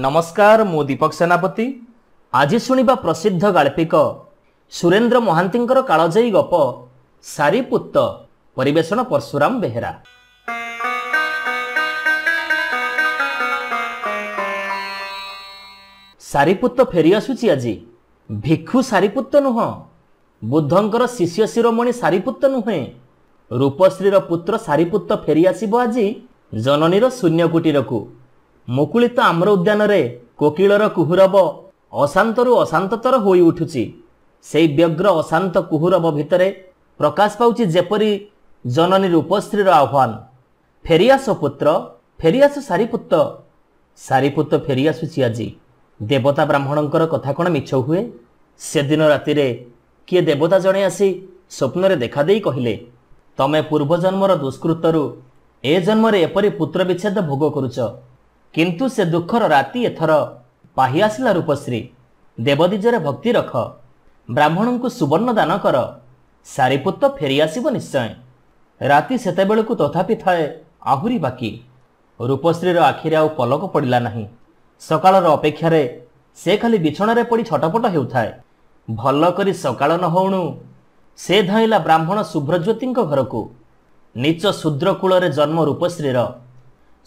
ନମସ୍କାର ମୁଁ ଦୀପକ ସେନାପତି ଆଜି ଶୁଣିବା ପ୍ରସିଦ୍ଧ ଗାଳ୍ପିକ ସୁରେନ୍ଦ୍ର ମହାନ୍ତିଙ୍କର କାଳଜୟୀ ଗପ ସାରିପୁତ ପରିବେଷଣ ପର୍ଶୁରାମ ବେହେରା ସାରିପୁତ ଫେରିଆସୁଛି ଆଜି ଭିକ୍ଷୁ ସାରିପୁତ ନୁହଁ ବୁଦ୍ଧଙ୍କର ଶିଷ୍ୟ ଶିରୋମଣି ସାରିପୁତ ନୁହେଁ ରୂପଶ୍ରୀର ପୁତ୍ର ସାରିପୁତ ଫେରିଆସିବ ଆଜି ଜନନୀର ଶୂନ୍ୟ କୁଟୀରକୁ ମୁକୁଳିତ ଆମ୍ର ଉଦ୍ୟାନରେ କୋକିଳର କୁହୁରବ ଅଶାନ୍ତରୁ ଅଶାନ୍ତତର ହୋଇ ଉଠୁଛି ସେଇ ବ୍ୟଗ୍ର ଅଶାନ୍ତ କୁହୁରବ ଭିତରେ ପ୍ରକାଶ ପାଉଛି ଯେପରି ଜନନୀ ରୂପଶ୍ରୀର ଆହ୍ୱାନ ଫେରିଆସ ପୁତ୍ର ଫେରିଆସ ସାରିପୁତ ସାରିପୁତ ଫେରିଆସୁଛି ଆଜି ଦେବତା ବ୍ରାହ୍ମଣଙ୍କର କଥା କ'ଣ ମିଛ ହୁଏ ସେଦିନ ରାତିରେ କିଏ ଦେବତା ଜଣେ ଆସି ସ୍ୱପ୍ନରେ ଦେଖାଦେଇ କହିଲେ ତମେ ପୂର୍ବଜନ୍ମର ଦୁଷ୍କୃତରୁ ଏ ଜନ୍ମରେ ଏପରି ପୁତ୍ର ବିଚ୍ଛେଦ ଭୋଗ କରୁଛ କିନ୍ତୁ ସେ ଦୁଃଖର ରାତି ଏଥର ପାହି ଆସିଲା ରୂପଶ୍ରୀ ଦେବଦିଜରେ ଭକ୍ତି ରଖ ବ୍ରାହ୍ମଣଙ୍କୁ ସୁବର୍ଣ୍ଣ ଦାନ କର ସାରିପୁତ ଫେରିଆସିବ ନିଶ୍ଚୟ ରାତି ସେତେବେଳକୁ ତଥାପି ଥାଏ ଆହୁରି ବାକି ରୂପଶ୍ରୀର ଆଖିରେ ଆଉ ପଲକ ପଡ଼ିଲା ନାହିଁ ସକାଳର ଅପେକ୍ଷାରେ ସେ ଖାଲି ବିଛଣାରେ ପଡ଼ି ଛଟପଟ ହେଉଥାଏ ଭଲ କରି ସକାଳ ନ ହେଉଣୁ ସେ ଧାଇଁଲା ବ୍ରାହ୍ମଣ ଶୁଭ୍ରଜ୍ୟୋତିଙ୍କ ଘରକୁ ନିଚ ଶୂଦ୍ରକୂଳରେ ଜନ୍ମ ରୂପଶ୍ରୀର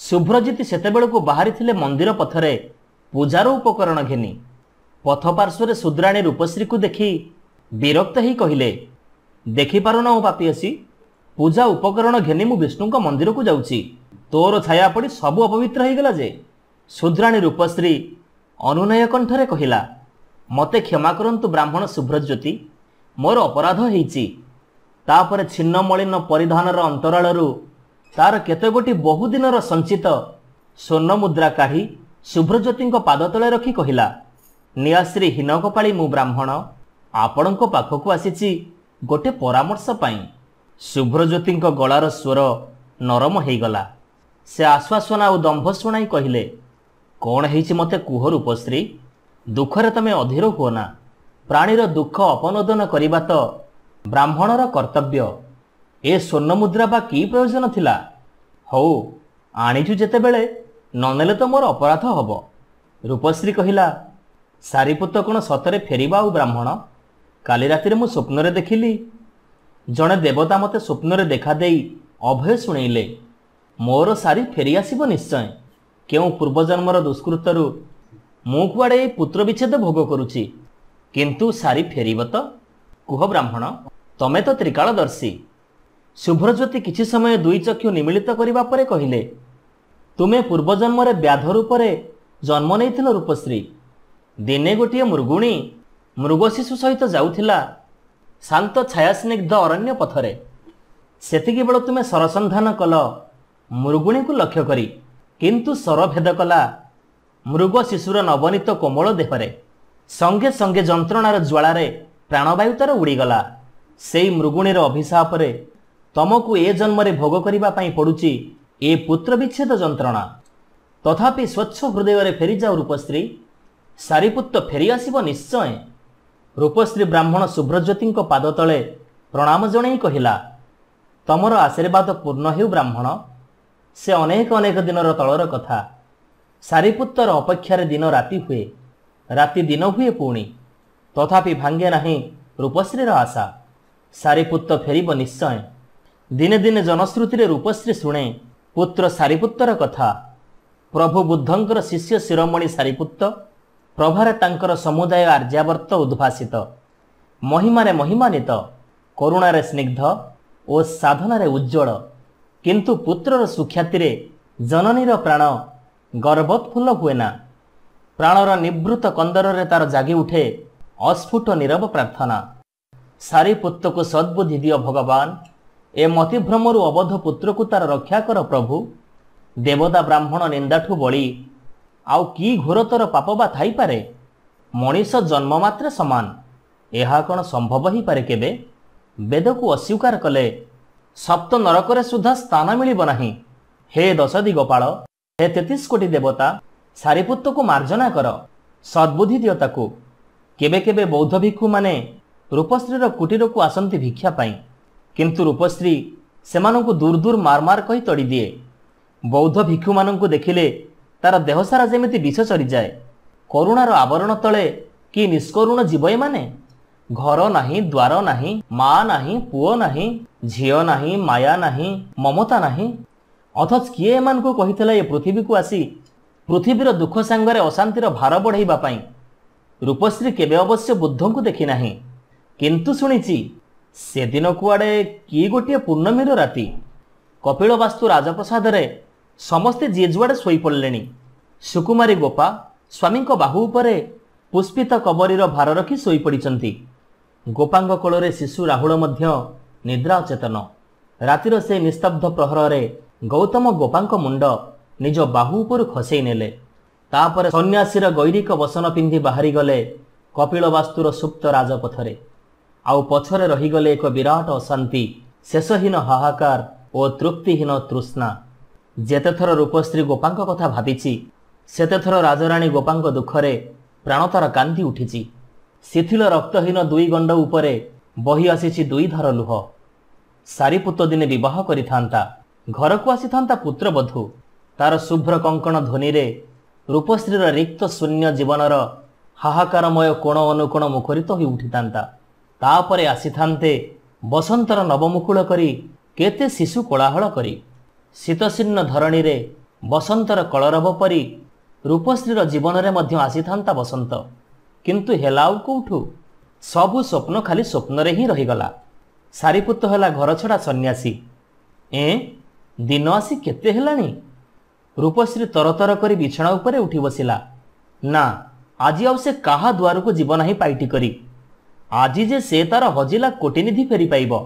ଶୁଭ୍ରଜିତ ସେତେବେଳକୁ ବାହାରିଥିଲେ ମନ୍ଦିର ପଥରେ ପୂଜାର ଉପକରଣ ଘେନି ପଥ ପାର୍ଶ୍ୱରେ ଶୁଦ୍ରାଣୀ ରୂପଶ୍ରୀକୁ ଦେଖି ବିରକ୍ତ ହୋଇ କହିଲେ ଦେଖିପାରୁ ନ ବାପିଅସି ପୂଜା ଉପକରଣ ଘେନି ମୁଁ ବିଷ୍ଣୁଙ୍କ ମନ୍ଦିରକୁ ଯାଉଛି ତୋର ଛାୟା ପଡ଼ି ସବୁ ଅପବିତ୍ର ହୋଇଗଲା ଯେ ସୁଦ୍ରାଣୀ ରୂପଶ୍ରୀ ଅନୁନୟ କଣ୍ଠରେ କହିଲା ମୋତେ କ୍ଷମା କରନ୍ତୁ ବ୍ରାହ୍ମଣ ଶୁଭ୍ରଜ୍ୟୋତି ମୋର ଅପରାଧ ହୋଇଛି ତାପରେ ଛିନ୍ନମଳିନ ପରିଧାନର ଅନ୍ତରାଳରୁ ତାର କେତେଗୋଟି ବହୁଦିନର ସଞ୍ଚିତ ସ୍ୱର୍ଣ୍ଣମୁଦ୍ରା କାଢ଼ି ଶୁଭ୍ରଜ୍ୟୋତିଙ୍କ ପାଦ ତଳେ ରଖି କହିଲା ନିଆଶ୍ରୀ ହୀନକପାଳି ମୁଁ ବ୍ରାହ୍ମଣ ଆପଣଙ୍କ ପାଖକୁ ଆସିଛି ଗୋଟିଏ ପରାମର୍ଶ ପାଇଁ ଶୁଭ୍ରଜ୍ୟୋତିଙ୍କ ଗଳାର ସ୍ୱର ନରମ ହୋଇଗଲା ସେ ଆଶ୍ୱାସନା ଓ ଦମ୍ଭ ଶୁଣାଇ କହିଲେ କ'ଣ ହେଇଛି ମୋତେ କୁହ ରୂପଶ୍ରୀ ଦୁଃଖରେ ତମେ ଅଧୀର ହୁଅନା ପ୍ରାଣୀର ଦୁଃଖ ଅପନୋଦନ କରିବା ତ ବ୍ରାହ୍ମଣର କର୍ତ୍ତବ୍ୟ ଏ ସ୍ୱର୍ଣ୍ଣ ମୁଦ୍ରା ବା କି ପ୍ରୟୋଜନ ଥିଲା ହଉ ଆଣିଛୁ ଯେତେବେଳେ ନ ନେଲେ ତ ମୋର ଅପରାଧ ହେବ ରୂପଶ୍ରୀ କହିଲା ସାରିପୁତ କ'ଣ ସତରେ ଫେରିବା ଆଉ ବ୍ରାହ୍ମଣ କାଲି ରାତିରେ ମୁଁ ସ୍ୱପ୍ନରେ ଦେଖିଲି ଜଣେ ଦେବତା ମୋତେ ସ୍ୱପ୍ନରେ ଦେଖାଦେଇ ଅଭୟ ଶୁଣେଇଲେ ମୋର ସାରି ଫେରିଆସିବ ନିଶ୍ଚୟ କେଉଁ ପୂର୍ବଜନ୍ମର ଦୁଷ୍କୃତରୁ ମୁଁ କୁଆଡ଼େ ଏଇ ପୁତ୍ର ବିଚ୍ଛେଦ ଭୋଗ କରୁଛି କିନ୍ତୁ ସାରି ଫେରିବ ତ କୁହ ବ୍ରାହ୍ମଣ ତମେ ତ ତ୍ରିକାଳଦର୍ଶୀ ଶୁଭ୍ରଜ୍ୟୋତି କିଛି ସମୟ ଦୁଇ ଚକ୍ଷୁ ନିମିଳିତ କରିବା ପରେ କହିଲେ ତୁମେ ପୂର୍ବଜନ୍ମରେ ବ୍ୟାଧ ରୂପରେ ଜନ୍ମ ନେଇଥିଲ ରୂପଶ୍ରୀ ଦିନେ ଗୋଟିଏ ମୃଗୁଣୀ ମୃଗ ଶିଶୁ ସହିତ ଯାଉଥିଲା ଶାନ୍ତ ଛାୟାସ୍ନିଗ୍ଧ ଅରଣ୍ୟ ପଥରେ ସେତିକି ବେଳେ ତୁମେ ସରସନ୍ଧାନ କଲ ମୃଗୁଣୀକୁ ଲକ୍ଷ୍ୟ କରି କିନ୍ତୁ ସରଭେଦ କଲା ମୃଗ ଶିଶୁର ନବନୀତ କୋମଳ ଦେହରେ ସଙ୍ଗେ ସଙ୍ଗେ ଯନ୍ତ୍ରଣାର ଜ୍ୱାଳାରେ ପ୍ରାଣବାୟୁତାର ଉଡ଼ିଗଲା ସେଇ ମୃଗୁଣୀର ଅଭିଶାପରେ ତମକୁ ଏ ଜନ୍ମରେ ଭୋଗ କରିବା ପାଇଁ ପଡ଼ୁଛି ଏ ପୁତ୍ର ବିଚ୍ଛେଦ ଯନ୍ତ୍ରଣା ତଥାପି ସ୍ୱଚ୍ଛ ହୃଦୟରେ ଫେରିଯାଉ ରୂପଶ୍ରୀ ସାରିପୁତ ଫେରିଆସିବ ନିଶ୍ଚୟ ରୂପଶ୍ରୀ ବ୍ରାହ୍ମଣ ଶୁଭ୍ରଜ୍ୟୋତିଙ୍କ ପାଦ ତଳେ ପ୍ରଣାମ ଜଣେଇ କହିଲା ତମର ଆଶୀର୍ବାଦ ପୂର୍ଣ୍ଣ ହେଉ ବ୍ରାହ୍ମଣ ସେ ଅନେକ ଅନେକ ଦିନର ତଳର କଥା ସାରିପୁତ୍ତର ଅପେକ୍ଷାରେ ଦିନ ରାତି ହୁଏ ରାତି ଦିନ ହୁଏ ପୁଣି ତଥାପି ଭାଙ୍ଗେ ନାହିଁ ରୂପଶ୍ରୀର ଆଶା ସାରିପୁତ୍ତ ଫେରିବ ନିଶ୍ଚୟ ଦିନେ ଦିନେ ଜନଶ୍ରୁତିରେ ରୂପଶ୍ରୀ ଶୁଣେ ପୁତ୍ର ସାରିପୁତ୍ରର କଥା ପ୍ରଭୁ ବୁଦ୍ଧଙ୍କର ଶିଷ୍ୟ ଶିରୋମଣି ସାରିପୁତ୍ର ପ୍ରଭାରେ ତାଙ୍କର ସମୁଦାୟ ଆର୍ଯ୍ୟାବର୍ତ୍ତ ଉଦ୍ଭାସିତ ମହିମାରେ ମହିମାନିତ କରୁଣାରେ ସ୍ନିଗ୍ଧ ଓ ସାଧନାରେ ଉଜ୍ଜ୍ୱଳ କିନ୍ତୁ ପୁତ୍ରର ସୁଖ୍ୟାତିରେ ଜନନୀର ପ୍ରାଣ ଗର୍ଭୋତ୍ଫୁଲ୍ଲ ହୁଏ ନା ପ୍ରାଣର ନିବୃତ କନ୍ଦରରେ ତାର ଜାଗି ଉଠେ ଅସ୍ଫୁଟ ନିରବ ପ୍ରାର୍ଥନା ସାରିପୁତ୍ତକୁ ସଦ୍ବୁଦ୍ଧି ଦିଅ ଭଗବାନ ଏ ମତିଭ୍ରମରୁ ଅବଧ ପୁତ୍ରକୁ ତାର ରକ୍ଷା କର ପ୍ରଭୁ ଦେବତା ବ୍ରାହ୍ମଣ ନିନ୍ଦାଠୁ ବଳି ଆଉ କି ଘୋରତର ପାପ ବା ଥାଇପାରେ ମଣିଷ ଜନ୍ମ ମାତ୍ରେ ସମାନ ଏହା କ'ଣ ସମ୍ଭବ ହୋଇପାରେ କେବେ ବେଦକୁ ଅସ୍ୱୀକାର କଲେ ସପ୍ତ ନରକରେ ସୁଦ୍ଧା ସ୍ଥାନ ମିଳିବ ନାହିଁ ହେ ଦଶଦି ଗୋପାଳ ହେ ତେତିଶ କୋଟି ଦେବତା ସାରିପୁତ୍ରକୁ ମାର୍ଜନା କର ସଦ୍ବୁଦ୍ଧି ଦିଅ ତାକୁ କେବେ କେବେ ବୌଦ୍ଧ ଭିକ୍ଷୁମାନେ ରୂପଶ୍ରୀର କୁଟୀରକୁ ଆସନ୍ତି ଭିକ୍ଷା ପାଇଁ କିନ୍ତୁ ରୂପଶ୍ରୀ ସେମାନଙ୍କୁ ଦୂର ଦୂର ମାରମାର କହି ତଡ଼ିଦିଏ ବୌଦ୍ଧ ଭିକ୍ଷୁମାନଙ୍କୁ ଦେଖିଲେ ତାର ଦେହସାରା ଯେମିତି ବିଷ ଚରିଯାଏ କରୁଣାର ଆବରଣ ତଳେ କି ନିଷ୍କରୁଣ ଜୀବ ଏମାନେ ଘର ନାହିଁ ଦ୍ୱାର ନାହିଁ ମା ନାହିଁ ପୁଅ ନାହିଁ ଝିଅ ନାହିଁ ମାୟା ନାହିଁ ମମତା ନାହିଁ ଅଥଚ କିଏ ଏମାନଙ୍କୁ କହିଥିଲା ଏ ପୃଥିବୀକୁ ଆସି ପୃଥିବୀର ଦୁଃଖ ସାଙ୍ଗରେ ଅଶାନ୍ତିର ଭାର ବଢ଼େଇବା ପାଇଁ ରୂପଶ୍ରୀ କେବେ ଅବଶ୍ୟ ବୁଦ୍ଧଙ୍କୁ ଦେଖିନାହିଁ କିନ୍ତୁ ଶୁଣିଛି ସେଦିନ କୁଆଡ଼େ କି ଗୋଟିଏ ପୂର୍ଣ୍ଣମୀର ରାତି କପିଳବାସ୍ତୁ ରାଜପ୍ରସାଦରେ ସମସ୍ତେ ଯିଏ ଯୁଆଡ଼େ ଶୋଇପଡ଼ିଲେଣି ସୁକୁମାରୀ ଗୋପା ସ୍ୱାମୀଙ୍କ ବାହୁ ଉପରେ ପୁଷ୍ପିତ କବରୀର ଭାର ରଖି ଶୋଇପଡ଼ିଛନ୍ତି ଗୋପାଙ୍କ କୋଳରେ ଶିଶୁ ରାହୁଳ ମଧ୍ୟ ନିଦ୍ରା ଅଚେତନ ରାତିର ସେ ନିସ୍ତବ୍ଧ ପ୍ରହରରେ ଗୌତମ ଗୋପାଙ୍କ ମୁଣ୍ଡ ନିଜ ବାହୁ ଉପରୁ ଖସେଇ ନେଲେ ତାପରେ ସନ୍ନ୍ୟାସୀର ଗୈରିକ ବସନ ପିନ୍ଧି ବାହାରିଗଲେ କପିଳବାସ୍ତୁର ସୁପ୍ତ ରାଜପଥରେ ଆଉ ପଛରେ ରହିଗଲେ ଏକ ବିରାଟ ଅଶାନ୍ତି ଶେଷହୀନ ହାହାକାର ଓ ତୃପ୍ତିହୀନ ତୃଷ୍ଣା ଯେତେଥର ରୂପଶ୍ରୀ ଗୋପାଙ୍କ କଥା ଭାବିଛି ସେତେଥର ରାଜରାଣୀ ଗୋପାଙ୍କ ଦୁଃଖରେ ପ୍ରାଣତାର କାନ୍ଦି ଉଠିଛି ଶିଥିଳ ରକ୍ତହୀନ ଦୁଇ ଗଣ୍ଡ ଉପରେ ବହି ଆସିଛି ଦୁଇ ଦୁଇଧାର ଲୁହ ସାରିପୁତ ଦିନେ ବିବାହ କରିଥାନ୍ତା ଘରକୁ ଆସିଥାନ୍ତା ପୁତ୍ରବଧୂ ତାର ଶୁଭ୍ର କଙ୍କଣ ଧ୍ୱନିରେ ରୂପଶ୍ରୀର ରିକ୍ତ ଶୂନ୍ୟ ଜୀବନର ହାହାକାରମୟ କୋଣ ଅନୁକୋଣ ମୁଖରିତ ହୋଇ ଉଠିଥାନ୍ତା ତାପରେ ଆସିଥାନ୍ତେ ବସନ୍ତର ନବମୁକୁଳ କରି କେତେ ଶିଶୁ କୋଳାହଳ କରି ଶୀତଶୀର୍ଣ୍ଣ ଧରଣୀରେ ବସନ୍ତର କଳରବ ପରି ରୂପଶ୍ରୀର ଜୀବନରେ ମଧ୍ୟ ଆସିଥାନ୍ତା ବସନ୍ତ କିନ୍ତୁ ହେଲା ଆଉ କେଉଁଠୁ ସବୁ ସ୍ୱପ୍ନ ଖାଲି ସ୍ୱପ୍ନରେ ହିଁ ରହିଗଲା ସାରିପୁତ ହେଲା ଘର ଛଡ଼ା ସନ୍ନ୍ୟାସୀ ଏ ଦିନ ଆସି କେତେ ହେଲାଣି ରୂପଶ୍ରୀ ତରତର କରି ବିଛଣା ଉପରେ ଉଠି ବସିଲା ନା ଆଜି ଆଉ ସେ କାହା ଦୁଆରକୁ ଯିବ ନାହିଁ ପାଇଟି କରି ଆଜି ଯେ ସେ ତାର ହଜିଲା କୋଟିନିଧି ଫେରିପାଇବ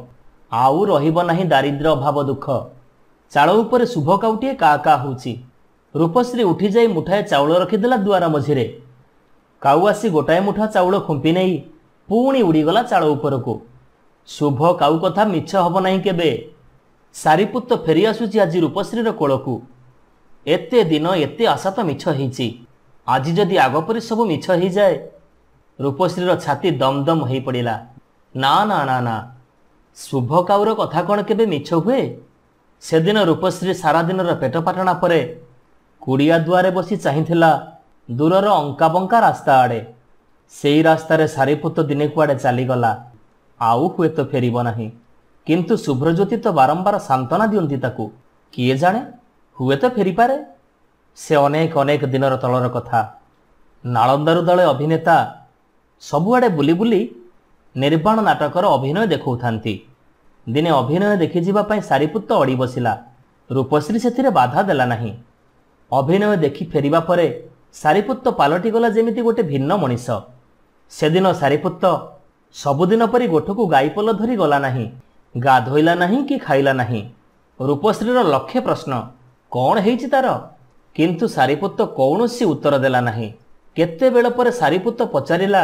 ଆଉ ରହିବ ନାହିଁ ଦାରିଦ୍ର୍ୟ ଅଭାବ ଦୁଃଖ ଚାଳ ଉପରେ ଶୁଭ କାଉଟିଏ କା କା ହେଉଛି ରୂପଶ୍ରୀ ଉଠିଯାଇ ମୁଠାଏ ଚାଉଳ ରଖିଦେଲା ଦୁଆର ମଝିରେ କାଉ ଆସି ଗୋଟାଏ ମୁଠା ଚାଉଳ ଖୁମ୍ପି ନେଇ ପୁଣି ଉଡ଼ିଗଲା ଚାଳ ଉପରକୁ ଶୁଭ କାଉ କଥା ମିଛ ହେବ ନାହିଁ କେବେ ସାରିପୁତ ଫେରି ଆସୁଛି ଆଜି ରୂପଶ୍ରୀର କୋଳକୁ ଏତେ ଦିନ ଏତେ ଆଶା ତ ମିଛ ହେଇଛି ଆଜି ଯଦି ଆଗ ପରି ସବୁ ମିଛ ହେଇଯାଏ ରୂପଶ୍ରୀର ଛାତି ଦମଦମ ଦମ୍ ହୋଇପଡ଼ିଲା ନା ନା ନା ନା ଶୁଭ କାଉର କଥା କ'ଣ କେବେ ମିଛ ହୁଏ ସେଦିନ ରୂପଶ୍ରୀ ସାରାଦିନର ପେଟ ପାଟଣା ପରେ କୁଡ଼ିଆ ଦୁଆରେ ବସି ଚାହିଁଥିଲା ଦୂରର ଅଙ୍କା ବଙ୍କା ରାସ୍ତା ଆଡ଼େ ସେଇ ରାସ୍ତାରେ ସାରିପୁତ ଦିନେ କୁଆଡ଼େ ଚାଲିଗଲା ଆଉ ହୁଏତ ଫେରିବ ନାହିଁ କିନ୍ତୁ ଶୁଭ୍ରଜ୍ୟୋତି ତ ବାରମ୍ବାର ସାନ୍ତ୍ୱନା ଦିଅନ୍ତି ତାକୁ କିଏ ଜାଣେ ହୁଏତ ଫେରିପାରେ ସେ ଅନେକ ଅନେକ ଦିନର ତଳର କଥା ନାଳନ୍ଦାରୁ ଦଳେ ଅଭିନେତା ସବୁଆଡ଼େ ବୁଲି ବୁଲି ନିର୍ବାଣ ନାଟକର ଅଭିନୟ ଦେଖାଉଥାନ୍ତି ଦିନେ ଅଭିନୟ ଦେଖିଯିବା ପାଇଁ ସାରିପୁତ ଅଡ଼ି ବସିଲା ରୂପଶ୍ରୀ ସେଥିରେ ବାଧା ଦେଲା ନାହିଁ ଅଭିନୟ ଦେଖି ଫେରିବା ପରେ ସାରିପୁତ ପାଲଟିଗଲା ଯେମିତି ଗୋଟିଏ ଭିନ୍ନ ମଣିଷ ସେଦିନ ସାରିପୁତ ସବୁଦିନ ପରି ଗୋଠକୁ ଗାଈ ପୋଲ ଧରି ଗଲା ନାହିଁ ଗାଧୋଇଲା ନାହିଁ କି ଖାଇଲା ନାହିଁ ରୂପଶ୍ରୀର ଲକ୍ଷେ ପ୍ରଶ୍ନ କ'ଣ ହେଇଛି ତାର କିନ୍ତୁ ସାରିପୁତ କୌଣସି ଉତ୍ତର ଦେଲା ନାହିଁ କେତେବେଳ ପରେ ସାରିପୁତ ପଚାରିଲା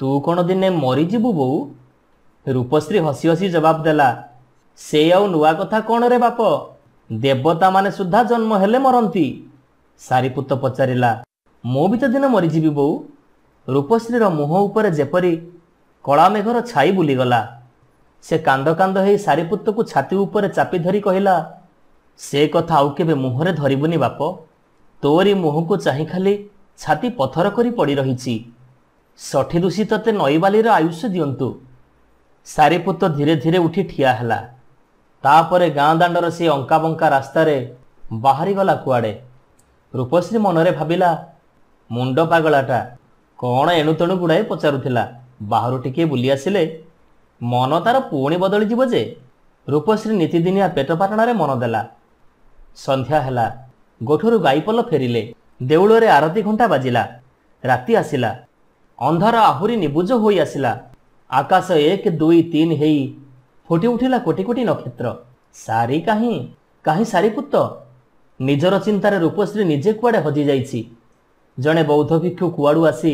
ତୁ କ'ଣ ଦିନେ ମରିଯିବୁ ବୋଉ ରୂପଶ୍ରୀ ହସି ହସି ଜବାବ ଦେଲା ସେ ଆଉ ନୂଆ କଥା କ'ଣ ରେ ବାପ ଦେବତାମାନେ ସୁଦ୍ଧା ଜନ୍ମ ହେଲେ ମରନ୍ତି ସାରିପୁତ ପଚାରିଲା ମୁଁ ବି ତ ଦିନେ ମରିଯିବି ବୋଉ ରୂପଶ୍ରୀର ମୁହଁ ଉପରେ ଯେପରି କଳାମେଘର ଛାଇ ବୁଲିଗଲା ସେ କାନ୍ଦ କାନ୍ଦ ହେଇ ସାରିପୁତକୁ ଛାତି ଉପରେ ଚାପି ଧରି କହିଲା ସେ କଥା ଆଉ କେବେ ମୁହଁରେ ଧରିବୁନି ବାପ ତୋରି ମୁହଁକୁ ଚାହିଁ ଖାଲି ଛାତି ପଥର କରି ପଡ଼ି ରହିଛି ଷଠି ଋଷି ତତେ ନଈବାଲିର ଆୟୁଷ ଦିଅନ୍ତୁ ସାରିପୁତ ଧୀରେ ଧୀରେ ଉଠି ଠିଆ ହେଲା ତାପରେ ଗାଁ ଦାଣ୍ଡର ସେଇ ଅଙ୍କାବଙ୍କା ରାସ୍ତାରେ ବାହାରିଗଲା କୁଆଡ଼େ ରୂପଶ୍ରୀ ମନରେ ଭାବିଲା ମୁଣ୍ଡ ପାଗଳାଟା କ'ଣ ଏଣୁତେଣୁ ଗୁଡ଼ାଏ ପଚାରୁଥିଲା ବାହାରୁ ଟିକିଏ ବୁଲି ଆସିଲେ ମନ ତାର ପୁଣି ବଦଳିଯିବ ଯେ ରୂପଶ୍ରୀ ନିତିଦିନିଆ ପେଟ ପାଟଣାରେ ମନ ଦେଲା ସନ୍ଧ୍ୟା ହେଲା ଗୋଠରୁ ଗାଈପଲ ଫେରିଲେ ଦେଉଳରେ ଆରତି ଘଣ୍ଟା ବାଜିଲା ରାତି ଆସିଲା ଅନ୍ଧାର ଆହୁରି ନିବୁଜ ହୋଇ ଆସିଲା ଆକାଶ ଏକ ଦୁଇ ତିନି ହେଇ ଫୁଟି ଉଠିଲା କୋଟି କୋଟି ନକ୍ଷତ୍ର ସାରି କାହିଁ କାହିଁ ସାରି ପୁତ ନିଜର ଚିନ୍ତାରେ ରୂପଶ୍ରୀ ନିଜେ କୁଆଡ଼େ ହଜିଯାଇଛି ଜଣେ ବୌଦ୍ଧ ଭିକ୍ଷୁ କୁଆଡ଼ୁ ଆସି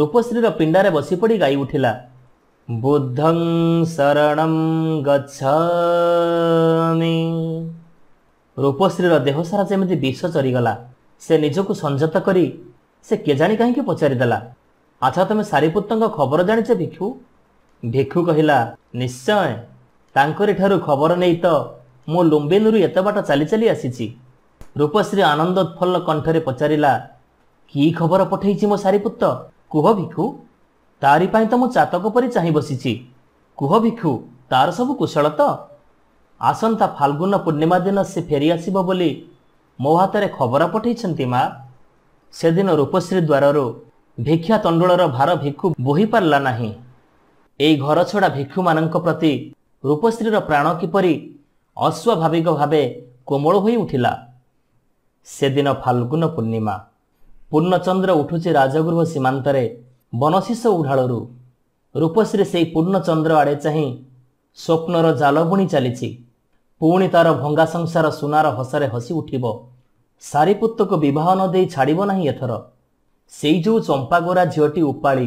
ରୂପଶ୍ରୀର ପିଣ୍ଡାରେ ବସିପଡ଼ି ଗାଇ ଉଠିଲା ବୁଦ୍ଧଂ ଶରଣ ଗଛ ରୂପଶ୍ରୀର ଦେହସାରା ଯେମିତି ବିଷ ଚରିଗଲା ସେ ନିଜକୁ ସଂଯତ କରି ସେ କେଜାଣି କାହିଁକି ପଚାରିଦେଲା ଆଚ୍ଛା ତୁମେ ସାରିପୁତ୍ରଙ୍କ ଖବର ଜାଣିଛ ଭିକ୍ଷୁ ଭିକ୍ଷୁ କହିଲା ନିଶ୍ଚୟ ତାଙ୍କରି ଠାରୁ ଖବର ନେଇ ତ ମୁଁ ଲୁମ୍ବିନୁରୁ ଏତେ ବାଟ ଚାଲି ଚାଲି ଆସିଛି ରୂପଶ୍ରୀ ଆନନ୍ଦୋତ୍ଫଲ୍ଲ କଣ୍ଠରେ ପଚାରିଲା କି ଖବର ପଠେଇଛି ମୋ ସାରିପୁତ୍ର କୁହ ଭିକ୍ଷୁ ତାରି ପାଇଁ ତ ମୁଁ ଚାତକ ପରି ଚାହିଁ ବସିଛି କୁହ ଭିକ୍ଷୁ ତାର ସବୁ କୁଶଳ ତ ଆସନ୍ତା ଫାଲ୍ଗୁନ ପୂର୍ଣ୍ଣିମା ଦିନ ସେ ଫେରିଆସିବ ବୋଲି ମୋ ହାତରେ ଖବର ପଠେଇଛନ୍ତି ମା ସେଦିନ ରୂପଶ୍ରୀ ଦ୍ୱାରରୁ ଭିକ୍ଷା ତଣ୍ଡୁଳର ଭାର ଭିକ୍ଷୁ ବୋହି ପାରିଲା ନାହିଁ ଏହି ଘର ଛଡ଼ା ଭିକ୍ଷୁମାନଙ୍କ ପ୍ରତି ରୂପଶ୍ରୀର ପ୍ରାଣ କିପରି ଅସ୍ୱାଭାବିକ ଭାବେ କୋମଳ ହୋଇ ଉଠିଲା ସେଦିନ ଫାଲ୍ଗୁନ ପୂର୍ଣ୍ଣିମା ପୂର୍ଣ୍ଣଚନ୍ଦ୍ର ଉଠୁଛି ରାଜଗୃହ ସୀମାନ୍ତରେ ବନଶିଷ ଉଢ଼ାଳରୁ ରୂପଶ୍ରୀ ସେହି ପୂର୍ଣ୍ଣଚନ୍ଦ୍ର ଆଡ଼େ ଚାହିଁ ସ୍ୱପ୍ନର ଜାଲ ବୁଣି ଚାଲିଛି ପୁଣି ତାର ଭଙ୍ଗା ସଂସାର ସୁନାର ହସରେ ହସି ଉଠିବ ସାରିପୁତ୍ରକୁ ବିବାହ ନ ଦେଇ ଛାଡ଼ିବ ନାହିଁ ଏଥର ସେଇ ଯେଉଁ ଚମ୍ପାଗୋରା ଝିଅଟି ଉପାଳି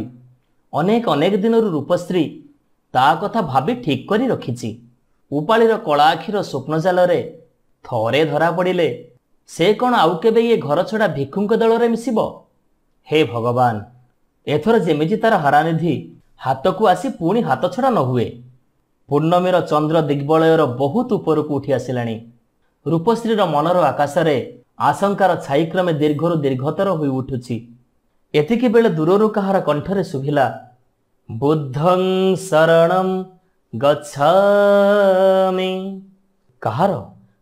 ଅନେକ ଅନେକ ଦିନରୁ ରୂପଶ୍ରୀ ତା କଥା ଭାବି ଠିକ୍ କରି ରଖିଛି ଉପାଳିର କଳା ଆଖିର ସ୍ୱପ୍ନଜାଲରେ ଥରେ ଧରା ପଡ଼ିଲେ ସେ କ'ଣ ଆଉ କେବେ ଇଏ ଘର ଛଡ଼ା ଭିକ୍ଷୁଙ୍କ ଦଳରେ ମିଶିବ ହେ ଭଗବାନ ଏଥର ଯେମିତି ତାର ହାରାନିଧି ହାତକୁ ଆସି ପୁଣି ହାତ ଛଡ଼ା ନ ହୁଏ ପୂର୍ଣ୍ଣମୀର ଚନ୍ଦ୍ର ଦିଗ୍ବଳୟର ବହୁତ ଉପରକୁ ଉଠି ଆସିଲାଣି ରୂପଶ୍ରୀର ମନର ଆକାଶରେ ଆଶଙ୍କାର ଛାଇକ୍ରମେ ଦୀର୍ଘରୁ ଦୀର୍ଘତର ହୋଇ ଉଠୁଛି ଏତିକି ବେଳେ ଦୂରରୁ କାହାର କଣ୍ଠରେ ଶୁଭିଲା ବୁଦ୍ଧଂ ଶରଣମ ଗଛ କାହାର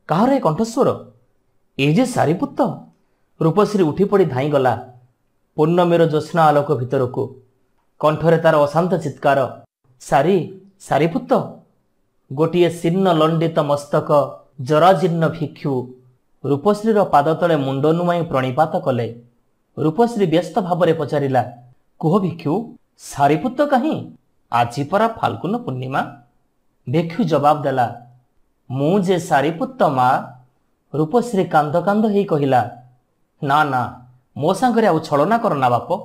କାହାର ଏ କଣ୍ଠସ୍ୱର ଏ ଯେ ସାରିପୁତ ରୂପଶ୍ରୀ ଉଠି ପଡ଼ି ଧାଇଁଗଲା ପୂର୍ଣ୍ଣମୀର ଜ୍ୟୋତ୍ନା ଆଲୋକ ଭିତରକୁ କଣ୍ଠରେ ତାର ଅଶାନ୍ତ ଚିତ୍କାର ସାରି ସାରିପୁତ ଗୋଟିଏ ଶୀର୍ଣ୍ଣ ଲଣ୍ଡିତ ମସ୍ତକ ଜରାଜୀର୍ଣ୍ଣ ଭିକ୍ଷୁ ରୂପଶ୍ରୀର ପାଦ ତଳେ ମୁଣ୍ଡ ନୁମାଇ ପ୍ରଣିପାତ କଲେ ରୂପଶ୍ରୀ ବ୍ୟସ୍ତ ଭାବରେ ପଚାରିଲା କୁହ ଭିକ୍ଷୁ ସାରିପୁତ କାହିଁ ଆଜି ପରା ଫାଲ୍ଗୁନ ପୂର୍ଣ୍ଣିମା ଭିକ୍ଷୁ ଜବାବ ଦେଲା ମୁଁ ଯେ ସାରିପୁତ ମା ରୂପଶ୍ରୀ କାନ୍ଧ କାନ୍ଧ ହେଇ କହିଲା ନା ନା ମୋ ସାଙ୍ଗରେ ଆଉ ଛଳନା କର ନା ବାପ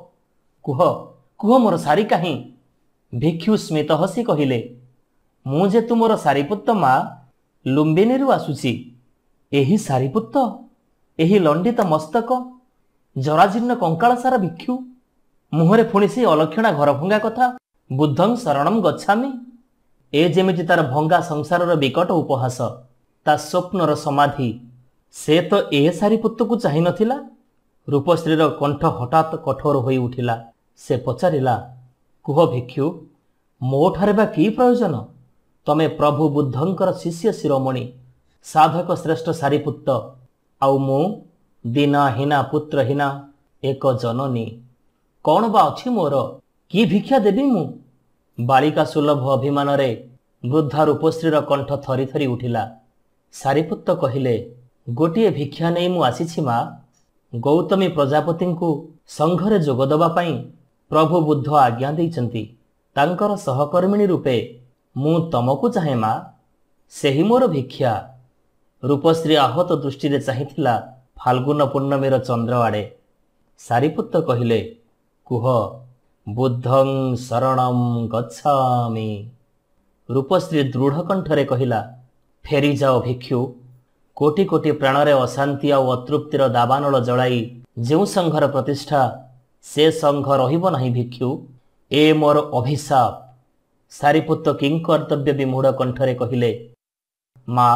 କୁହ କୁହ ମୋର ସାରି କାହିଁ ଭିକ୍ଷୁ ସ୍ମିତ ହସି କହିଲେ ମୁଁ ଯେ ତୁମର ସାରିପୁତ ମା ଲୁମ୍ବିନୀରୁ ଆସୁଛି ଏହି ସାରିପୁତ ଏହି ଲଣ୍ଡିତ ମସ୍ତକ ଜରାଜୀର୍ଣ୍ଣ କଙ୍କାଳ ସାରା ଭିକ୍ଷୁ ମୁହଁରେ ପୁଣି ସେ ଅଲକ୍ଷଣା ଘରଭଙ୍ଗା କଥା ବୁଦ୍ଧଂ ଶରଣମ୍ ଗଛାମି ଏ ଯେମିତି ତାର ଭଙ୍ଗା ସଂସାରର ବିକଟ ଉପହାସ ତା ସ୍ୱପ୍ନର ସମାଧି ସେ ତ ଏ ସାରିପୁତକୁ ଚାହିଁନଥିଲା ରୂପଶ୍ରୀର କଣ୍ଠ ହଠାତ୍ କଠୋର ହୋଇ ଉଠିଲା ସେ ପଚାରିଲା କୁହ ଭିକ୍ଷୁ ମୋଠାରେ ବା କି ପ୍ରୟୋଜନ ତମେ ପ୍ରଭୁ ବୁଦ୍ଧଙ୍କର ଶିଷ୍ୟ ଶିରୋମଣି ସାଧକ ଶ୍ରେଷ୍ଠ ସାରିପୁତ ଆଉ ମୁଁ ଦିନହୀନା ପୁତ୍ରହୀନା ଏକ ଜନନୀ କ'ଣ ବା ଅଛି ମୋର କି ଭିକ୍ଷା ଦେବି ମୁଁ ବାଳିକା ସୁଲଭ ଅଭିମାନରେ ବୃଦ୍ଧା ରୂପଶ୍ରୀର କଣ୍ଠ ଥରି ଥରି ଉଠିଲା ସାରିପୁତ୍ତ କହିଲେ ଗୋଟିଏ ଭିକ୍ଷା ନେଇ ମୁଁ ଆସିଛି ମା ଗୌତମୀ ପ୍ରଜାପତିଙ୍କୁ ସଂଘରେ ଯୋଗଦେବା ପାଇଁ ପ୍ରଭୁ ବୁଦ୍ଧ ଆଜ୍ଞା ଦେଇଛନ୍ତି ତାଙ୍କର ସହକର୍ମିଣୀ ରୂପେ ମୁଁ ତମକୁ ଚାହେଁ ମା ସେହି ମୋର ଭିକ୍ଷା ରୂପଶ୍ରୀ ଆହତ ଦୃଷ୍ଟିରେ ଚାହିଁଥିଲା ଫାଲଗୁନ ପୂର୍ଣ୍ଣମୀର ଚନ୍ଦ୍ର ଆଡ଼େ ସାରିପୁତ କହିଲେ କୁହ ବୁଦ୍ଧଂ ଶରଣମ ଗଛାମି ରୂପଶ୍ରୀ ଦୃଢ଼ କଣ୍ଠରେ କହିଲା ଫେରିଯାଅ ଭିକ୍ଷୁ କୋଟି କୋଟି ପ୍ରାଣରେ ଅଶାନ୍ତି ଆଉ ଅତୃପ୍ତିର ଦାବାନଳ ଜଳାଇ ଯେଉଁ ସଂଘର ପ୍ରତିଷ୍ଠା ସେ ସଂଘ ରହିବ ନାହିଁ ଭିକ୍ଷୁ ଏ ମୋର ଅଭିଶାପ ସାରିପୁତ କର୍ତ୍ତବ୍ୟ ବିମୂଢ଼ କଣ୍ଠରେ କହିଲେ ମା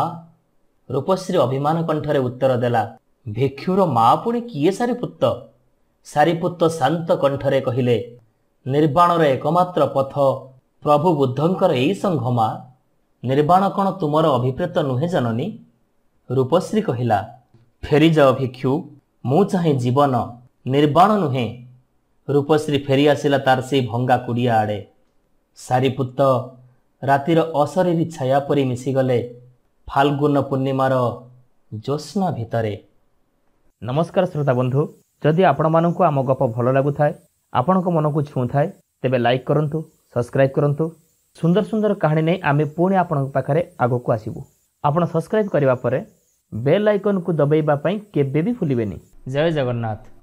ରୂପଶ୍ରୀ ଅଭିମାନ କଣ୍ଠରେ ଉତ୍ତର ଦେଲା ଭିକ୍ଷୁର ମା ପୁଣି କିଏ ସାରିପୁତ ସାରିପୁତ ଶାନ୍ତ କଣ୍ଠରେ କହିଲେ ନିର୍ବାଣର ଏକମାତ୍ର ପଥ ପ୍ରଭୁ ବୁଦ୍ଧଙ୍କର ଏଇ ସଂଘ ମା ନିର୍ବାଣ କ'ଣ ତୁମର ଅଭିପ୍ରେତ ନୁହେଁ ଜାନନୀ ରୂପଶ୍ରୀ କହିଲା ଫେରିଯାଅ ଭିକ୍ଷୁ ମୁଁ ଚାହେଁ ଜୀବନ ନିର୍ବାଣ ନୁହେଁ ରୂପଶ୍ରୀ ଫେରିଆସିଲା ତାର ସେଇ ଭଙ୍ଗା କୁଡ଼ିଆ ଆଡ଼େ ସାରିପୁତ ରାତିର ଅଶରୀରି ଛାୟା ପରି ମିଶିଗଲେ ଫାଲଗୁନ ପୂର୍ଣ୍ଣିମାର ଜ୍ୟୋତ୍ସ୍ନା ଭିତରେ ନମସ୍କାର ଶ୍ରୋତା ବନ୍ଧୁ ଯଦି ଆପଣମାନଙ୍କୁ ଆମ ଗପ ଭଲ ଲାଗୁଥାଏ ଆପଣଙ୍କ ମନକୁ ଛୁଉଁଥାଏ ତେବେ ଲାଇକ୍ କରନ୍ତୁ ସବସ୍କ୍ରାଇବ୍ କରନ୍ତୁ ସୁନ୍ଦର ସୁନ୍ଦର କାହାଣୀ ନେଇ ଆମେ ପୁଣି ଆପଣଙ୍କ ପାଖରେ ଆଗକୁ ଆସିବୁ ଆପଣ ସବସ୍କ୍ରାଇବ୍ କରିବା ପରେ ବେଲ୍ ଆଇକନ୍କୁ ଦବାଇବା ପାଇଁ କେବେ ବି ଭୁଲିବେନି ଜୟ ଜଗନ୍ନାଥ